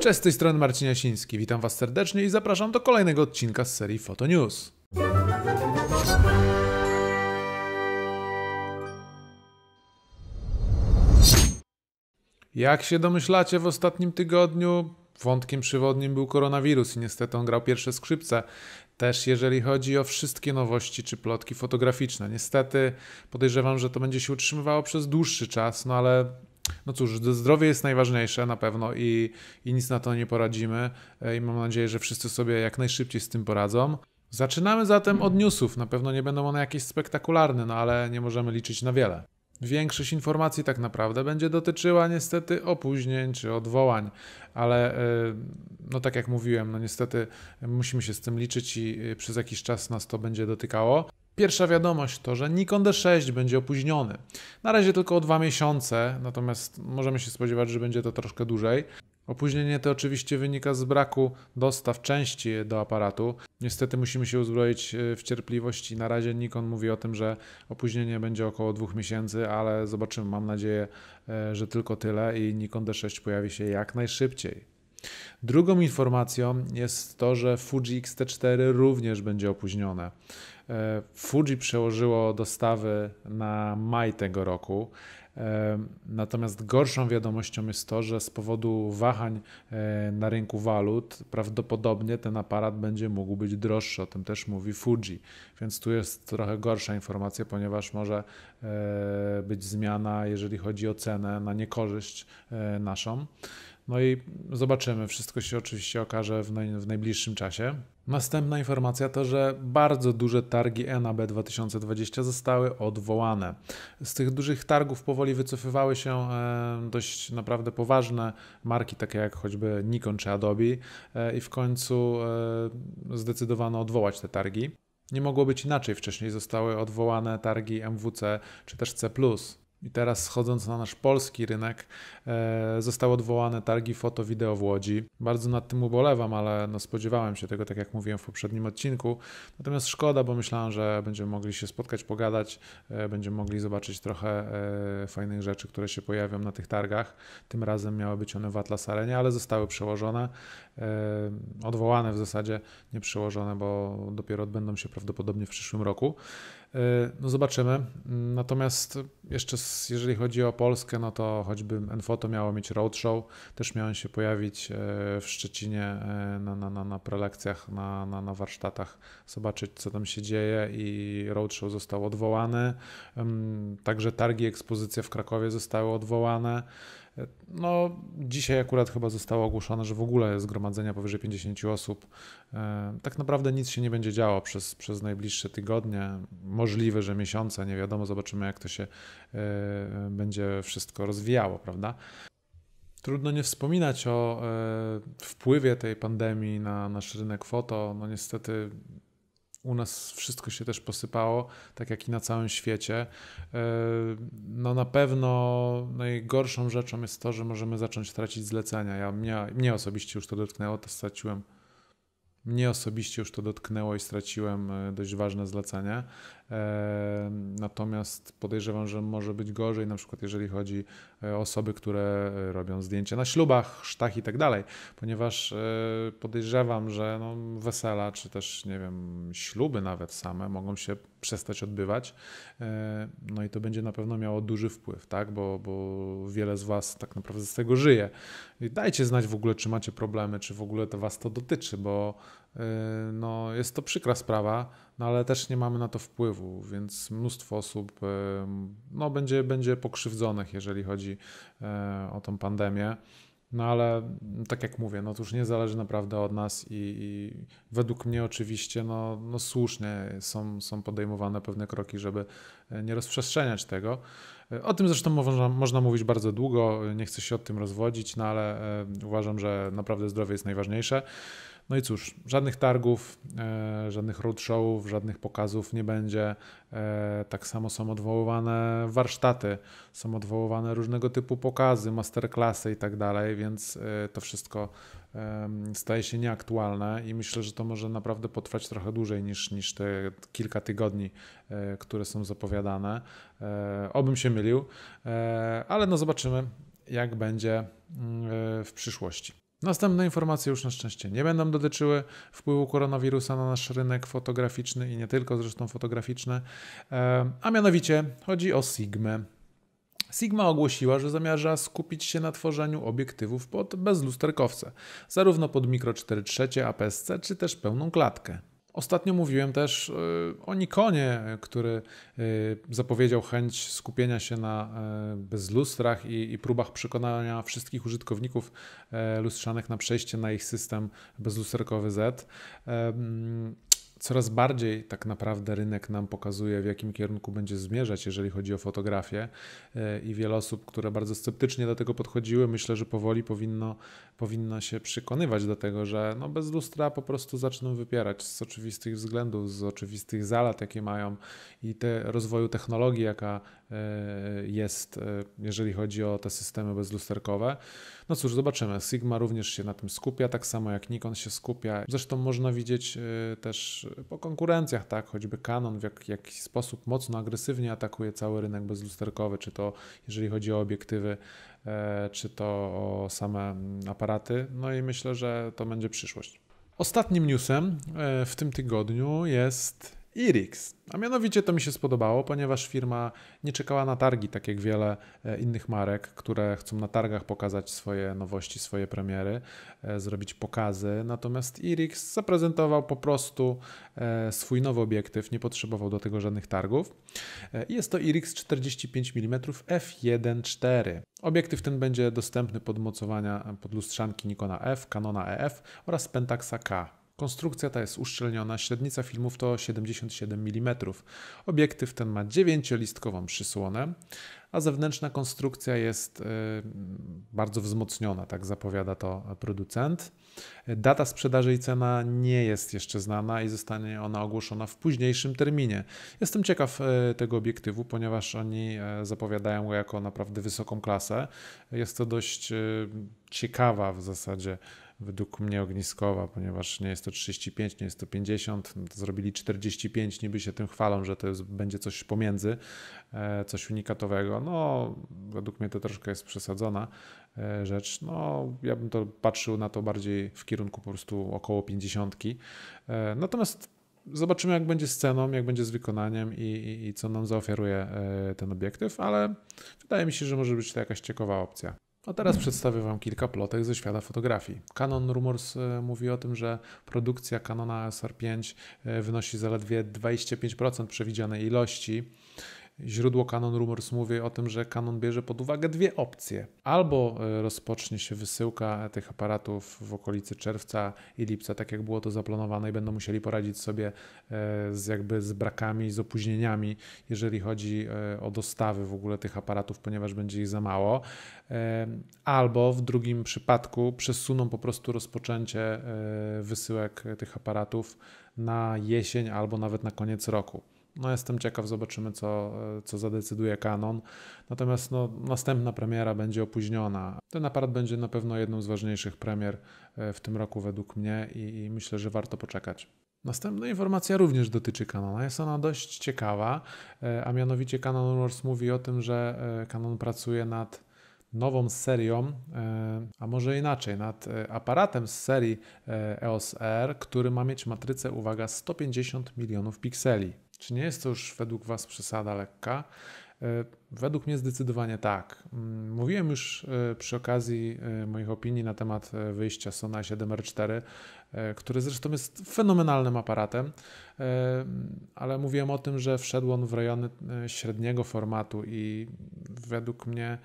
Cześć, z tej strony Marcin Jasiński. Witam Was serdecznie i zapraszam do kolejnego odcinka z serii Photo News. Jak się domyślacie, w ostatnim tygodniu wątkiem przywodnim był koronawirus i niestety on grał pierwsze skrzypce. Też jeżeli chodzi o wszystkie nowości czy plotki fotograficzne. Niestety podejrzewam, że to będzie się utrzymywało przez dłuższy czas, no ale no cóż, zdrowie jest najważniejsze na pewno i, i nic na to nie poradzimy. E, I mam nadzieję, że wszyscy sobie jak najszybciej z tym poradzą. Zaczynamy zatem od newsów. Na pewno nie będą one jakieś spektakularne, no ale nie możemy liczyć na wiele. Większość informacji tak naprawdę będzie dotyczyła niestety opóźnień czy odwołań, ale e, no tak jak mówiłem, no niestety musimy się z tym liczyć i e, przez jakiś czas nas to będzie dotykało. Pierwsza wiadomość to, że Nikon D6 będzie opóźniony. Na razie tylko o dwa miesiące, natomiast możemy się spodziewać, że będzie to troszkę dłużej. Opóźnienie to oczywiście wynika z braku dostaw części do aparatu. Niestety musimy się uzbroić e, w cierpliwość i na razie Nikon mówi o tym, że opóźnienie będzie około dwóch miesięcy, ale zobaczymy, mam nadzieję, e, że tylko tyle i Nikon D6 pojawi się jak najszybciej. Drugą informacją jest to, że Fuji X-T4 również będzie opóźnione. E, Fuji przełożyło dostawy na maj tego roku. E, natomiast gorszą wiadomością jest to, że z powodu wahań e, na rynku walut prawdopodobnie ten aparat będzie mógł być droższy, o tym też mówi Fuji. Więc tu jest trochę gorsza informacja, ponieważ może być zmiana, jeżeli chodzi o cenę, na niekorzyść naszą. No i zobaczymy. Wszystko się oczywiście okaże w, naj, w najbliższym czasie. Następna informacja to, że bardzo duże targi NAB 2020 zostały odwołane. Z tych dużych targów powoli wycofywały się e, dość naprawdę poważne marki, takie jak choćby Nikon czy Adobe, e, i w końcu e, zdecydowano odwołać te targi. Nie mogło być inaczej, wcześniej zostały odwołane targi MWC czy też C. I teraz schodząc na nasz polski rynek, e, zostały odwołane targi foto-wideo w Łodzi. Bardzo nad tym ubolewam, ale no spodziewałem się tego, tak jak mówiłem w poprzednim odcinku. Natomiast szkoda, bo myślałem, że będziemy mogli się spotkać, pogadać, e, będziemy mogli zobaczyć trochę e, fajnych rzeczy, które się pojawią na tych targach. Tym razem miały być one w Atlas Arenie, ale zostały przełożone, e, odwołane w zasadzie, nie przełożone, bo dopiero odbędą się prawdopodobnie w przyszłym roku. E, no zobaczymy. Mm, natomiast jeszcze jeżeli chodzi o Polskę, no to choćby Enfoto miało mieć roadshow, też miałem się pojawić e, w Szczecinie e, na, na, na, na prelekcjach, na, na, na warsztatach, zobaczyć co tam się dzieje i roadshow został odwołany. Także targi, ekspozycje w Krakowie zostały odwołane. No, dzisiaj akurat chyba zostało ogłoszone, że w ogóle zgromadzenia powyżej 50 osób. E, tak naprawdę nic się nie będzie działo przez, przez najbliższe tygodnie. Możliwe, że miesiące, nie wiadomo, zobaczymy, jak to się e, będzie wszystko rozwijało, prawda? Trudno nie wspominać o e, wpływie tej pandemii na nasz rynek foto. No niestety u nas wszystko się też posypało, tak jak i na całym świecie. E, no na pewno najgorszą rzeczą jest to, że możemy zacząć tracić zlecenia. Ja, mnie, mnie osobiście już to dotknęło, to straciłem. Mnie osobiście już to dotknęło i straciłem e, dość ważne zlecenie. Natomiast podejrzewam, że może być gorzej, na przykład jeżeli chodzi e, o osoby, które e, robią zdjęcia na ślubach, sztach i tak dalej, ponieważ e, podejrzewam, że no, wesela, czy też nie wiem, śluby nawet same mogą się przestać odbywać. No i to będzie na pewno miało duży wpływ, tak? Bo, bo wiele z Was tak naprawdę z tego żyje. I dajcie znać w ogóle, czy macie problemy, czy w ogóle to Was to dotyczy, bo Y, no, jest to przykra sprawa, no ale też nie mamy na to wpływu, więc mnóstwo osób y, no, będzie, będzie pokrzywdzonych, jeżeli chodzi y, o tą pandemię. No ale tak jak mówię, no to już nie zależy naprawdę od nas i, i, według mnie oczywiście no, no słusznie są, są podejmowane pewne kroki, żeby nie rozprzestrzeniać tego. O tym zresztą można, można mówić bardzo długo, nie chcę się o tym rozwodzić, no ale uważam, że naprawdę zdrowie jest najważniejsze. No i cóż, żadnych targów, e, żadnych roadshowów, żadnych pokazów nie będzie. E, tak samo są odwoływane warsztaty, są odwoływane różnego typu pokazy, masterclassy i tak dalej, więc e, to wszystko staje się nieaktualne i myślę, że to może naprawdę potrwać trochę dłużej niż, niż te kilka tygodni, które są zapowiadane. Obym się mylił, ale no zobaczymy, jak będzie mm, w przyszłości. Następne informacje już na szczęście nie będą dotyczyły wpływu koronawirusa na nasz rynek fotograficzny i nie tylko zresztą fotograficzny, e, a mianowicie chodzi o Sigmę. Sigma ogłosiła, że zamierza skupić się na tworzeniu obiektywów pod bezlusterkowce, zarówno pod mikro 4 3 APS-C, czy też pełną klatkę. Ostatnio mówiłem też e, o Nikonie, który e, zapowiedział chęć skupienia się na e, bezlustrach i, i próbach przekonania wszystkich użytkowników lustrzanych na przejście na ich system bezlusterkowy Z coraz bardziej tak naprawdę rynek nam pokazuje, w jakim kierunku będzie zmierzać, jeżeli chodzi o fotografię. E, I wiele osób, które bardzo sceptycznie do tego podchodziły, myślę, że powoli powinno, powinno się przekonywać do tego, że no bez lustra po prostu zaczną wypierać z oczywistych względów, z oczywistych zalet, jakie mają i te rozwoju technologii, jaka, E, jest, e, jeżeli chodzi o te systemy bezlusterkowe. No cóż, zobaczymy. Sigma również się na tym skupia, tak samo jak Nikon się skupia. Zresztą można widzieć e, też po konkurencjach, tak, choćby Canon w jak, jakiś sposób mocno agresywnie atakuje cały rynek bezlusterkowy, czy to jeżeli chodzi o obiektywy, czy to o same aparaty. No i myślę, że to będzie przyszłość. Ostatnim newsem w tym tygodniu jest IRIX. A mianowicie to mi się spodobało, ponieważ firma nie czekała na targi, tak jak wiele e, innych marek, które chcą na targach pokazać swoje nowości, swoje premiery, e, zrobić pokazy. Natomiast IRIX zaprezentował po prostu e, swój nowy obiektyw, nie potrzebował do tego żadnych targów. Jest to IRIX 45 mm f1.4. Obiektyw ten będzie dostępny pod mocowania pod lustrzanki Nikona F, Canona EF oraz Pentaxa K. Konstrukcja ta jest uszczelniona, średnica filmów to 77 mm. Obiektyw ten ma 9-listkową przysłonę, a zewnętrzna konstrukcja jest e, bardzo wzmocniona, tak zapowiada to producent. Data sprzedaży i cena nie jest jeszcze znana i zostanie ona ogłoszona w późniejszym terminie. Jestem ciekaw e, tego obiektywu, ponieważ oni e, zapowiadają go jako naprawdę wysoką klasę. Jest to dość ciekawa w zasadzie według mnie ogniskowa, ponieważ nie jest to 35, nie jest to 50, no to zrobili 45, niby się tym chwalą, że to jest, będzie coś pomiędzy, e, coś unikatowego. No, według mnie to troszkę jest przesadzona e, rzecz. No, ja bym to patrzył na to bardziej w kierunku po prostu około 50. E, natomiast zobaczymy, jak będzie z ceną, jak będzie z wykonaniem i, i, i co nam zaoferuje ten obiektyw, ale wydaje mi się, że może być to jakaś ciekawa opcja. A teraz przedstawię Wam kilka plotek ze świata fotografii. Canon Rumors e, mówi o tym, że produkcja Canona SR5 e, wynosi zaledwie 25% przewidzianej ilości. Źródło Canon Rumors mówi o tym, że Canon bierze pod uwagę dwie opcje. Albo e, rozpocznie się wysyłka tych aparatów w okolicy czerwca i lipca, tak jak było to zaplanowane i będą musieli poradzić sobie e, z jakby z brakami, z opóźnieniami, jeżeli chodzi e, o dostawy w ogóle tych aparatów, ponieważ będzie ich za mało. Albo w drugim przypadku przesuną po prostu rozpoczęcie wysyłek tych aparatów na jesień albo nawet na koniec roku. No jestem ciekaw, zobaczymy co, e, co zadecyduje Canon. Natomiast no, następna premiera będzie opóźniona. Ten aparat będzie na pewno jedną z ważniejszych premier e, w tym roku według mnie i, i myślę, że warto poczekać. Następna informacja również dotyczy Canona. Jest ona dość ciekawa, e, a mianowicie Canon Wars mówi o tym, że Canon pracuje nad nową serią, a może inaczej, nad aparatem z serii EOS R, który ma mieć matrycę, uwaga, 150 milionów pikseli. Czy nie jest to już według Was przesada lekka? E, według mnie zdecydowanie tak. Mm, mówiłem już e, przy okazji e, moich opinii na temat wyjścia Sona 7R4, który zresztą jest fenomenalnym aparatem, ale mówiłem o tym, że wszedł on w rejony średniego formatu i według mnie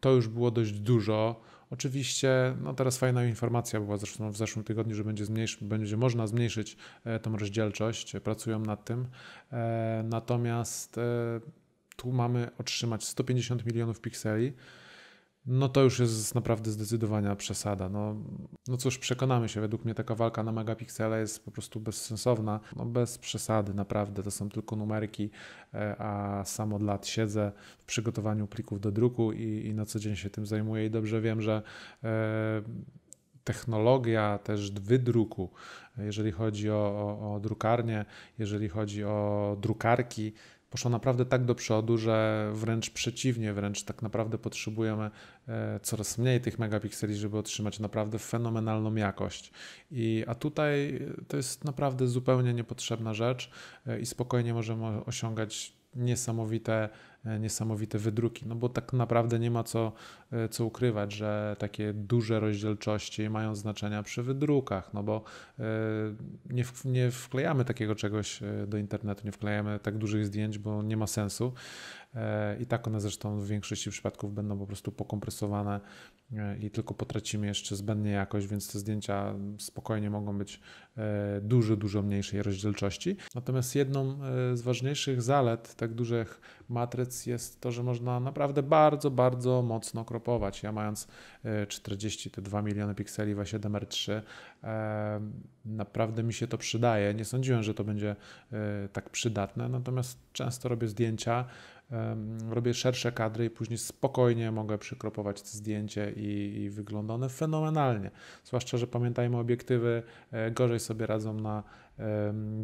to już było dość dużo Oczywiście, no teraz fajna informacja była zresztą w zeszłym tygodniu, że będzie, będzie można zmniejszyć e, tą rozdzielczość, e, pracują nad tym. E, natomiast tu mamy otrzymać 150 milionów pikseli no to już jest naprawdę zdecydowanie przesada. No, no cóż, przekonamy się, według mnie taka walka na megapiksele jest po prostu bezsensowna, no bez przesady, naprawdę, to są tylko numerki, e, a sam od lat siedzę w przygotowaniu plików do druku i, i na co dzień się tym zajmuję i dobrze wiem, że e, technologia też wydruku, jeżeli chodzi o, o, o drukarnię, jeżeli chodzi o drukarki, poszło naprawdę tak do przodu, że wręcz przeciwnie, wręcz tak naprawdę potrzebujemy e, coraz mniej tych megapikseli, żeby otrzymać naprawdę fenomenalną jakość. I, a tutaj e, to jest naprawdę zupełnie niepotrzebna rzecz e, i spokojnie możemy osiągać niesamowite E, niesamowite wydruki, no bo tak naprawdę nie ma co, e, co ukrywać, że takie duże rozdzielczości mają znaczenia przy wydrukach, no bo e, nie, w, nie wklejamy takiego czegoś do internetu, nie wklejamy tak dużych zdjęć, bo nie ma sensu i tak one zresztą w większości przypadków będą po prostu pokompresowane i tylko potracimy jeszcze zbędnie jakość, więc te zdjęcia spokojnie mogą być dużo, dużo mniejszej rozdzielczości. Natomiast jedną z ważniejszych zalet tak dużych matryc jest to, że można naprawdę bardzo, bardzo mocno kropować. Ja mając 40, e, te 2 miliony pikseli w A7R3, e, naprawdę mi się to przydaje. Nie sądziłem, że to będzie e, tak przydatne, natomiast często robię zdjęcia, robię szersze kadry i później spokojnie mogę przykropować to zdjęcie i, i wygląda one fenomenalnie. Zwłaszcza, że pamiętajmy, obiektywy gorzej sobie radzą na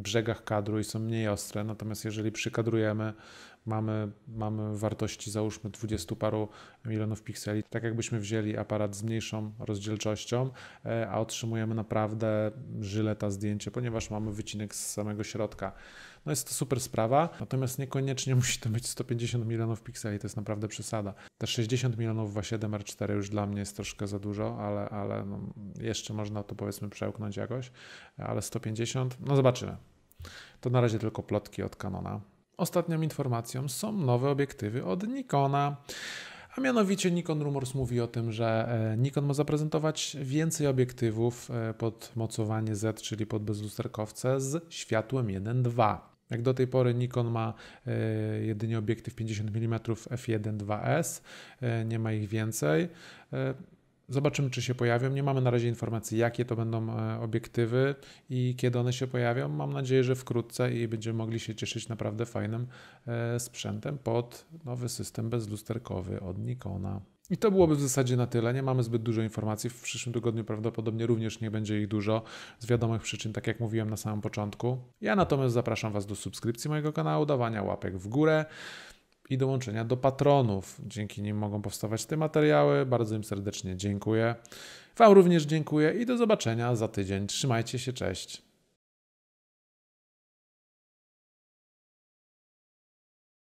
brzegach kadru i są mniej ostre. Natomiast jeżeli przykadrujemy, mamy, mamy wartości załóżmy 20 paru milionów pikseli, tak jakbyśmy wzięli aparat z mniejszą rozdzielczością, e, a otrzymujemy naprawdę żyleta zdjęcie, ponieważ mamy wycinek z samego środka. No jest to super sprawa, natomiast niekoniecznie musi to być 150 milionów pikseli, to jest naprawdę przesada. Te 60 milionów w A7R4 już dla mnie jest troszkę za dużo, ale, ale no jeszcze można to powiedzmy przełknąć jakoś, ale 150 no zobaczymy. To na razie tylko plotki od Canona. Ostatnią informacją są nowe obiektywy od Nikona. A mianowicie Nikon Rumors mówi o tym, że e, Nikon ma zaprezentować więcej obiektywów e, pod mocowanie Z, czyli pod bezlusterkowce z światłem 1.2. Jak do tej pory Nikon ma e, jedynie obiektyw 50 mm f1.2s, nie ma ich więcej. Zobaczymy, czy się pojawią. Nie mamy na razie informacji, jakie to będą e, obiektywy i kiedy one się pojawią. Mam nadzieję, że wkrótce i będziemy mogli się cieszyć naprawdę fajnym e, sprzętem pod nowy system bezlusterkowy od Nikona. I to byłoby w zasadzie na tyle. Nie mamy zbyt dużo informacji. W przyszłym tygodniu prawdopodobnie również nie będzie ich dużo z wiadomych przyczyn, tak jak mówiłem na samym początku. Ja natomiast zapraszam Was do subskrypcji mojego kanału, dawania łapek w górę i dołączenia do patronów. Dzięki nim mogą powstawać te materiały. Bardzo im serdecznie dziękuję. Wam również dziękuję i do zobaczenia za tydzień. Trzymajcie się, cześć.